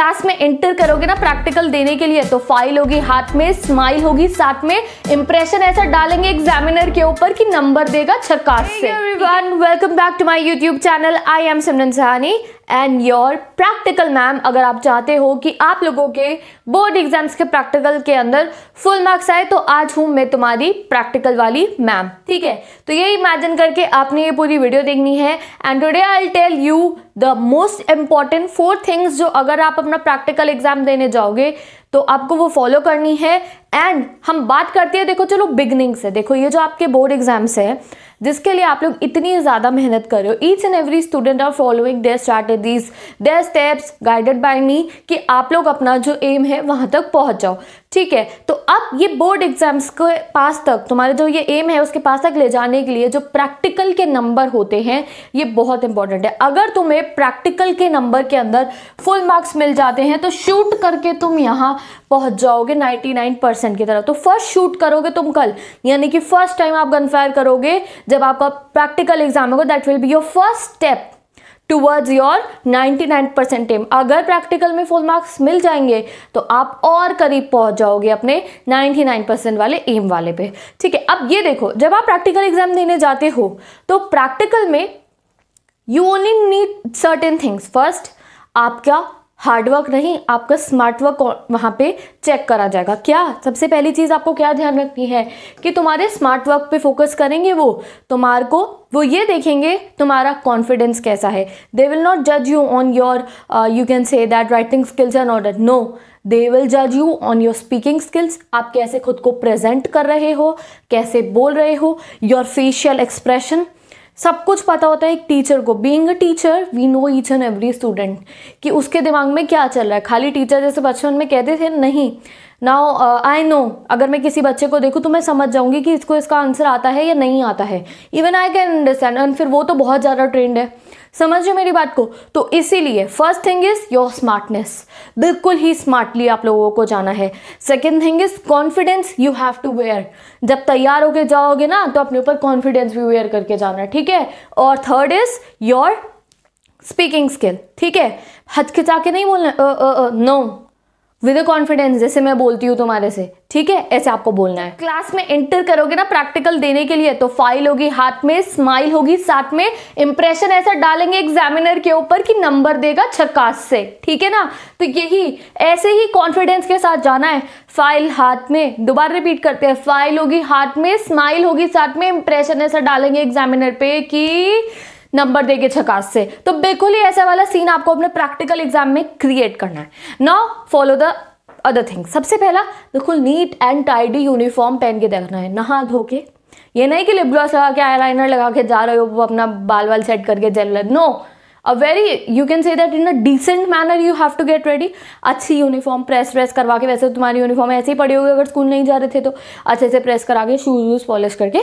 Class में enter करोगे ना प्रैक्टिकल देने के लिए तो फाइल होगी हाथ में स्माइल होगी साथ में इंप्रेशन ऐसा डालेंगे एग्जामिनर के ऊपर कि नंबर देगा छक्का से everyone welcome back to my YouTube channel I am Simran Sahani and your practical ma'am अगर आप चाहते हो कि आप लोगों के बोर्ड एग्जाम्स के प्रैक्टिकल के अंदर फुल मार्क्स आए तो आज हूँ मैं तुम्हारी प्रैक्टिकल वाली मैम ठीक है तो ये इमेजिन करके आपने ये पूरी वीडियो देखनी है and today I tell you the most important four things जो अगर आप अपना प्रैक्टिकल एग्जाम देने जाओगे तो आपको वो फॉलो करनी है एंड हम बात करते हैं देखो चलो बिगनिंग से देखो ये जो आपके बोर्ड एग्जाम्स है जिसके लिए आप लोग इतनी ज़्यादा मेहनत कर रहे हो each and every student are following their strategies their steps guided by me कि आप लोग अपना जो एम है वहाँ तक पहुँच जाओ ठीक है तो अब ये बोर्ड एग्जाम्स के पास तक तुम्हारे जो ये एम है उसके पास तक ले जाने के लिए जो प्रैक्टिकल के नंबर होते हैं ये बहुत इंपॉर्टेंट है अगर तुम्हें प्रैक्टिकल के नंबर के अंदर फुल मार्क्स मिल जाते हैं तो शूट करके तुम यहाँ पहुँच जाओगे 99 परसेंट की तरफ तो फर्स्ट शूट करोगे तुम कल यानी कि फर्स्ट टाइम आप गनफायर करोगे जब आपका प्रैक्टिकल एग्जाम होगा that will be your first step towards your 99 percent aim अगर प्रैक्टिकल में फुल मार्क्स मिल जाएंगे तो आप और करीब पहुंच जाओगे अपने 99 परसेंट वाले एम वाले पे ठीक है अब ये देखो जब आप प्रैक्टिकल एग्जाम देने जाते हो तो प्रैक्टिकल में you only need certain things first आपका हार्डवर्क नहीं आपका स्मार्ट वर्क वहाँ पे चेक करा जाएगा क्या सबसे पहली चीज़ आपको क्या ध्यान रखनी है कि तुम्हारे स्मार्ट वर्क पे फोकस करेंगे वो तुम्हार को वो ये देखेंगे तुम्हारा कॉन्फिडेंस कैसा है दे विल नॉट जज you on your you can say that writing skills and order no they will जज you on your speaking skills आप कैसे खुद को प्रेजेंट कर रहे हो कैसे बोल रहे हो योर फेशियल एक्सप्रेशन सब कुछ पता होता है एक टीचर को being a teacher we know each and every student कि उसके दिमाग में क्या चल रहा है खाली टीचर जैसे बचपन में कहते थे नहीं नाउ आई नो अगर मैं किसी बच्चे को देखूँ तो मैं समझ जाऊँगी कि इसको इसका आंसर आता है या नहीं आता है even I can understand and फिर वो तो बहुत ज़्यादा ट्रेंड है समझिए मेरी बात को तो इसीलिए first thing is your smartness बिल्कुल ही स्मार्टली आप लोगों को जाना है second thing is confidence you have to wear जब तैयार होकर जाओगे ना तो अपने ऊपर कॉन्फिडेंस भी वेयर करके जाना है ठीक है और third is your speaking skill ठीक है हचकिचा के नहीं बोलना no uh, uh, uh, with a confidence जैसे मैं बोलती हूँ तुम्हारे से ठीक है ऐसे आपको बोलना है क्लास में एंटर करोगे ना प्रैक्टिकल देने के लिए तो फाइल होगी हाथ में स्माइल होगी साथ में इंप्रेशन ऐसा डालेंगे एग्जामिनर के ऊपर कि नंबर देगा छक्का से ठीक है ना तो यही ऐसे ही कॉन्फिडेंस के साथ जाना है फाइल हाथ में दोबारा रिपीट करते हैं फाइल होगी हाथ में स्माइल होगी साथ में इंप्रेशन ऐसा डालेंगे एग्जामिनर पे कि नंबर देके छकास से तो बिल्कुल ही ऐसा वाला सीन आपको अपने प्रैक्टिकल एग्जाम में क्रिएट करना है now follow the other thing सबसे पहला बिल्कुल नीट एंड टाइडी यूनिफॉर्म पहन के देखना है नहा धो के ये नहीं कि लिप ग्लॉस लगा के आई लगा के जा रहे हो अपना बाल वाल सेट करके gel no no! A very you can say that in a decent manner you have to get ready अच्छी यूनिफॉर्म प्रेस प्रेस करवा के वैसे तो तुम्हारी यूनिफॉर्म ऐसे ही पड़ी होगी अगर स्कूल नहीं जा रहे थे तो अच्छे से प्रेस करा के शूज वूज पॉलिश करके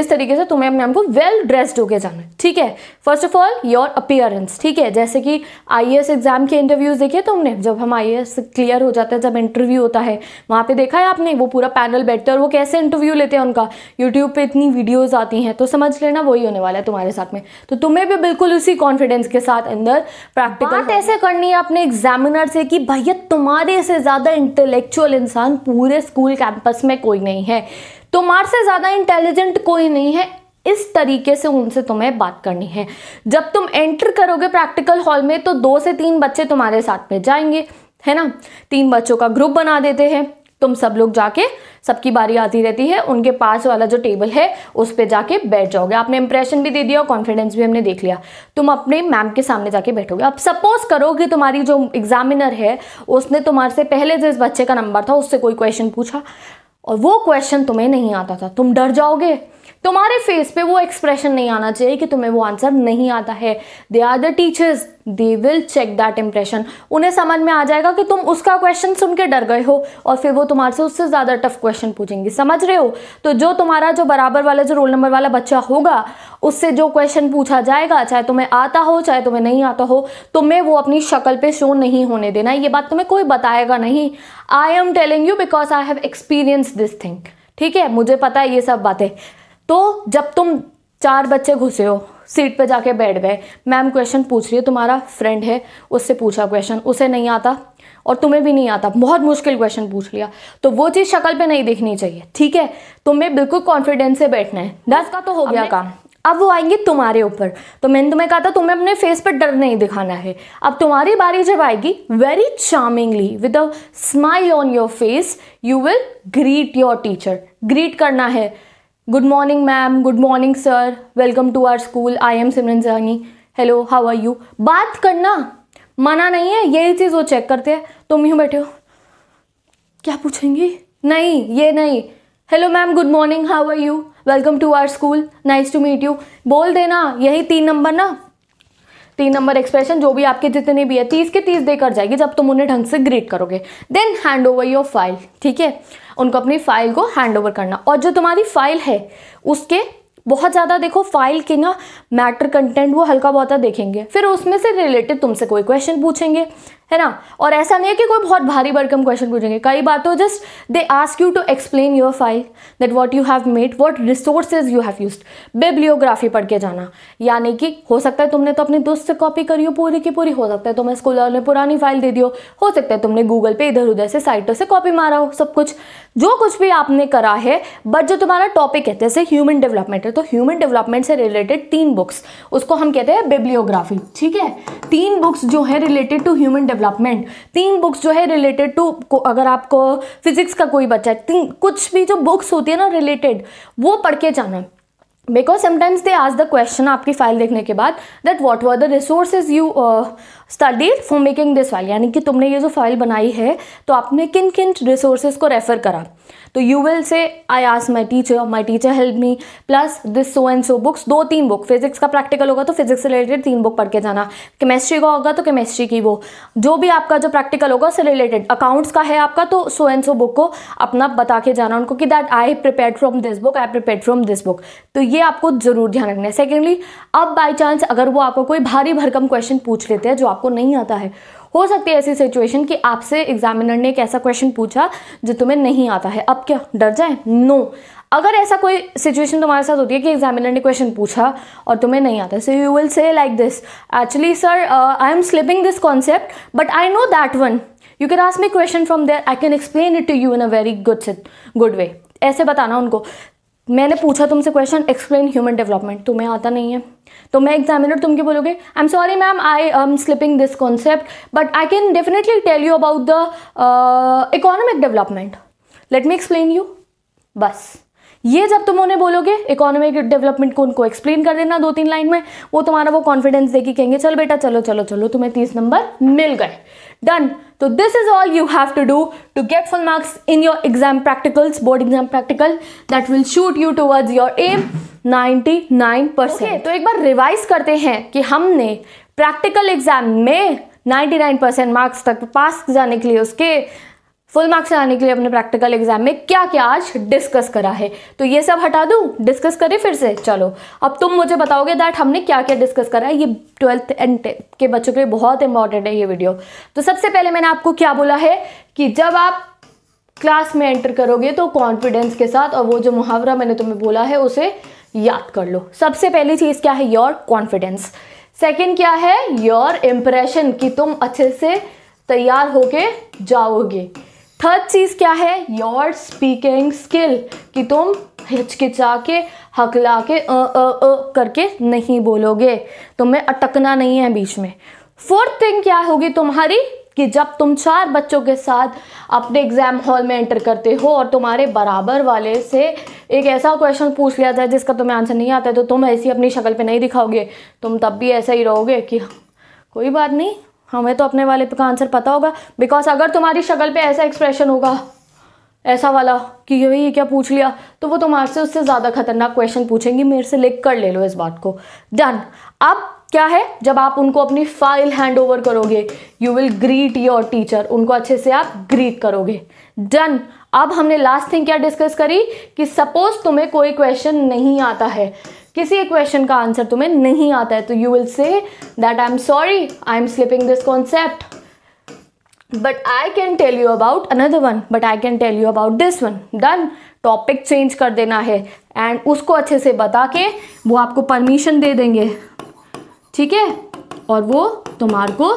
इस तरीके से तुम्हें अपने हमको वेल ड्रेस्ड होकर जाना है ठीक है first of all your appearance ठीक है जैसे कि आई एग्जाम के इंटरव्यूज देखे तुमने जब हम आई क्लियर हो जाते हैं जब इंटरव्यू होता है वहाँ पर देखा है आपने वो पूरा पैनल बैठते और वो कैसे इंटरव्यू लेते हैं उनका यूट्यूब पर इतनी वीडियोज़ आती हैं तो समझ लेना वही होने वाला है तुम्हारे साथ में तो तुम्हें भी बिल्कुल उसी कॉन्फिडेंस के के साथ अंदर प्रैक्टिकल बात ऐसे करनी है अपने एग्जामिनर से कि भैया तुम्हारे से ज़्यादा इंटेलेक्चुअल इंसान पूरे स्कूल कैंपस में कोई नहीं है तुम्हारे से ज़्यादा इंटेलिजेंट कोई नहीं है इस तरीके से उनसे तुम्हें बात करनी है जब तुम एंटर करोगे प्रैक्टिकल हॉल में तो दो से तीन बच्चे तुम्हारे साथ में जाएंगे है ना तीन बच्चों का ग्रुप बना देते हैं तुम सब लोग जाके सबकी बारी आती रहती है उनके पास वाला जो टेबल है उस पर जाके बैठ जाओगे आपने इंप्रेशन भी दे दिया और कॉन्फिडेंस भी हमने देख लिया तुम अपने मैम के सामने जाके बैठोगे अब सपोज करो कि तुम्हारी जो एग्जामिनर है उसने तुम्हारे से पहले जिस बच्चे का नंबर था उससे कोई क्वेश्चन पूछा और वो क्वेश्चन तुम्हें नहीं आता था तुम डर जाओगे तुम्हारे फेस पे वो एक्सप्रेशन नहीं आना चाहिए कि तुम्हें वो आंसर नहीं आता है they are the teachers they will check that impression उन्हें समझ में आ जाएगा कि तुम उसका क्वेश्चन सुन के डर गए हो और फिर वो तुम्हारे से उससे ज़्यादा टफ क्वेश्चन पूछेंगे समझ रहे हो तो जो तुम्हारा जो बराबर वाला जो रोल नंबर वाला बच्चा होगा उससे जो क्वेश्चन पूछा जाएगा चाहे तुम्हें आता हो चाहे तुम्हें नहीं आता हो तुम्हें वो अपनी शक्ल पे शो नहीं होने देना ये बात तुम्हें कोई बताएगा नहीं I am telling you because I have experience this thing ठीक है मुझे पता है ये सब बातें तो जब तुम चार बच्चे घुसे हो सीट पे जाके बैठ गए मैम क्वेश्चन पूछ रही है तुम्हारा फ्रेंड है उससे पूछा क्वेश्चन उसे नहीं आता और तुम्हें भी नहीं आता बहुत मुश्किल क्वेश्चन पूछ लिया तो वो चीज़ शक्ल पे नहीं दिखनी चाहिए ठीक है तुम्हें बिल्कुल कॉन्फिडेंस से बैठना है दस का तो हो गया काम अब वो आएंगे तुम्हारे ऊपर तो मैंने तुम्हें कहा था तुम्हें अपने फेस पर डर नहीं दिखाना है अब तुम्हारी बारी जब आएगी very charmingly with a smile on your face you will greet your teacher greet करना है good morning ma'am good morning sir welcome to our school I am Simran Jahani hello how are you बात करना मना नहीं है यही चीज़ वो चेक करते हैं तुम यूँ बैठे हो क्या पूछेंगी नहीं ये नहीं hello ma'am good morning how are you welcome to our school nice to meet you बोल देना यही तीन नंबर ना तीन नंबर एक्सप्रेशन जो भी आपके जितने भी है तीस के तीस देकर जाएगी जब तुम उन्हें ढंग से ग्रीट करोगे then hand over your file ठीक है उनको अपनी फाइल को हैंड ओवर करना और जो तुम्हारी फाइल है उसके बहुत ज़्यादा देखो फाइल के ना मैटर कंटेंट वो हल्का बहुत देखेंगे फिर उसमें से रिलेटेड तुमसे कोई क्वेश्चन पूछेंगे है ना और ऐसा नहीं है कि कोई बहुत भारी भरकम क्वेश्चन पूछेंगे कई बार तो just they ask you to explain your file that what you have made what resources you have use bibliography पढ़ के जाना यानी कि हो सकता है तुमने तो अपने दोस्त से कॉपी करी हो पूरी की पूरी हो सकता है तुम्हें स्कूलर ने पुरानी फाइल दे दी हो सकता है तुमने गूगल पे इधर उधर से साइटों से कॉपी मारा हो सब कुछ जो कुछ भी आपने करा है बट जो तुम्हारा टॉपिक है जैसे ह्यूमन डेवलपमेंट है तो ह्यूमन डेवलपमेंट से रिलेटेड तीन बुक्स उसको हम कहते हैं बेबलियोग्राफी ठीक है तीन बुक्स जो है रिलेटेड टू ह्यूमन डेवलपमेंट तीन बुक्स जो है रिलेटेड टू अगर आपको फिजिक्स का कोई बच्चा है कुछ भी जो बुक्स होती है ना रिलेटेड वो पढ़ के जाना बिकॉज समटाइम्स दे आज द क्वेश्चन आपकी फाइल देखने के बाद that what were the resource you studied for making this file यानी कि तुमने ये जो फाइल बनाई है तो आपने किन किन रिसोर्सेज को रेफर करा तो you will say I ask my teacher my teacher help me plus this so and so books दो तीन बुक फिजिक्स का प्रैक्टिकल होगा तो फिजिक्स से रिलेटेड तीन बुक पढ़ के जाना केमिस्ट्री का होगा तो केमिस्ट्री की वो जो भी आपका जो प्रैक्टिकल होगा उससे रिलेटेड अकाउंट्स का है आपका तो सो एंड सो बुक को अपना बता के जाना उनको कि that I prepare from this book I prepare from this book तो ये ये आपको ज़रूर ध्यान रखना है सेकेंडली अब बाई चांस अगर वो आपको कोई भारी भरकम क्वेश्चन पूछ लेते हैं जो आपको नहीं आता है हो सकती है ऐसी सिचुएशन कि आपसे एग्जामिनर ने एक ऐसा क्वेश्चन पूछा जो तुम्हें नहीं आता है अब क्या डर जाए नो no. अगर ऐसा कोई सिचुएशन तुम्हारे साथ होती है कि एग्जामिनर ने क्वेश्चन पूछा और तुम्हें नहीं आता so you will say like this actually sir I am slipping this concept but I know that one you can ask me question from there I can explain it to you in a very good good way ऐसे बताना उनको मैंने पूछा तुमसे question explain human development तुम्हें आता नहीं है तो मैं एग्जामिनर तुम क्यों बोलोगे I am sorry ma'am I am slipping this concept but I can definitely tell you about the economic development let me explain you बस ये जब तुम उन्हें बोलोगे इकोनॉमिक डेवलपमेंट को उनको एक्सप्लेन कर देना दो तीन लाइन में वो तुम्हारा वो कॉन्फिडेंस देगी कहेंगे चल बेटा चलो चलो चलो तुम्हें तीस नंबर मिल गए डन तो this is all you have to do to get full marks in your exam practicals board exam practical that will shoot you towards your aim 99 percent तो एक बार रिवाइज करते हैं कि हमने प्रैक्टिकल एग्जाम में 99 percent marks तक पास जाने के लिए उसके फुल मार्क्स लाने के लिए अपने प्रैक्टिकल एग्जाम में क्या क्या आज डिस्कस करा है तो ये सब हटा दूँ डिस्कस करें फिर से चलो अब तुम मुझे बताओगे दैट हमने क्या क्या डिस्कस करा है ये ट्वेल्थ एंड के बच्चों के लिए बहुत इंपॉर्टेंट है ये वीडियो तो सबसे पहले मैंने आपको क्या बोला है कि जब आप क्लास में एंटर करोगे तो कॉन्फिडेंस के साथ और वो जो मुहावरा मैंने तुम्हें बोला है उसे याद कर लो सबसे पहली चीज़ क्या है योर कॉन्फिडेंस सेकेंड क्या है योर इम्प्रेशन कि तुम अच्छे से तैयार होके जाओगे थर्ड चीज़ क्या है योर स्पीकिंग स्किल कि तुम हिचकिचा के हकला के अ, अ, अ करके नहीं बोलोगे तुम्हें अटकना नहीं है बीच में फोर्थ थिंग क्या होगी तुम्हारी कि जब तुम चार बच्चों के साथ अपने एग्ज़ाम हॉल में एंटर करते हो और तुम्हारे बराबर वाले से एक ऐसा क्वेश्चन पूछ लिया जाए जिसका तुम्हें आंसर नहीं आता है तो तुम ऐसी अपनी शक्ल पे नहीं दिखाओगे तुम तब भी ऐसा ही रहोगे कि हाँ, कोई बात नहीं हमें तो अपने वाले का आंसर पता होगा बिकॉज अगर तुम्हारी शक्ल पे ऐसा एक्सप्रेशन होगा ऐसा वाला कि यही क्या पूछ लिया तो वो तुम्हारे से उससे ज़्यादा खतरनाक क्वेश्चन पूछेंगी मेरे से लिख कर ले लो इस बात को डन अब क्या है जब आप उनको अपनी फाइल हैंड ओवर करोगे you will greet your teacher उनको अच्छे से आप ग्रीट करोगे डन अब हमने लास्ट थिंग क्या डिस्कस करी कि सपोज तुम्हें कोई क्वेश्चन नहीं आता है किसी एक क्वेश्चन का आंसर तुम्हें नहीं आता है तो you will say that I am sorry I am slipping this concept but I can tell you about another one but I can tell you about this one done topic change कर देना है and उसको अच्छे से बता के वो आपको परमिशन दे देंगे ठीक है और वो तुम्हार को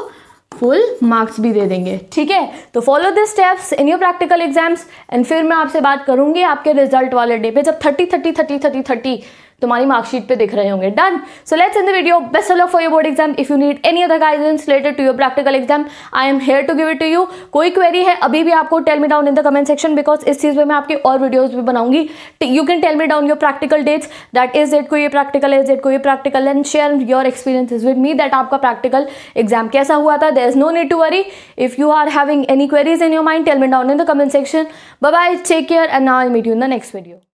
फुल मार्क्स भी दे देंगे ठीक है तो follow the steps in your practical exams and फिर मैं आपसे बात करूंगी आपके रिजल्ट वाले डे पे जब thirty thirty thirty thirty thirty तुम्हारी मार्कशीट पे दिख रहे होंगे done so let's in the video best luck for your board exam if you need any other guidance related to your practical exam I am here to give it to you कोई query है अभी भी आपको tell me down in the comment section because इस चीज़ में मैं आपकी और वीडियोज भी बनाऊंगी you can tell me down your practical dates that is date को ये प्रैक्टिकल है डेट को ये practical and share your experience with me that आपका प्रैक्टिकल एग्जाम कैसा हुआ था there is no need to worry if you are having any queries in your mind tell me down in the comment section bye bye take care and now I meet you in the next video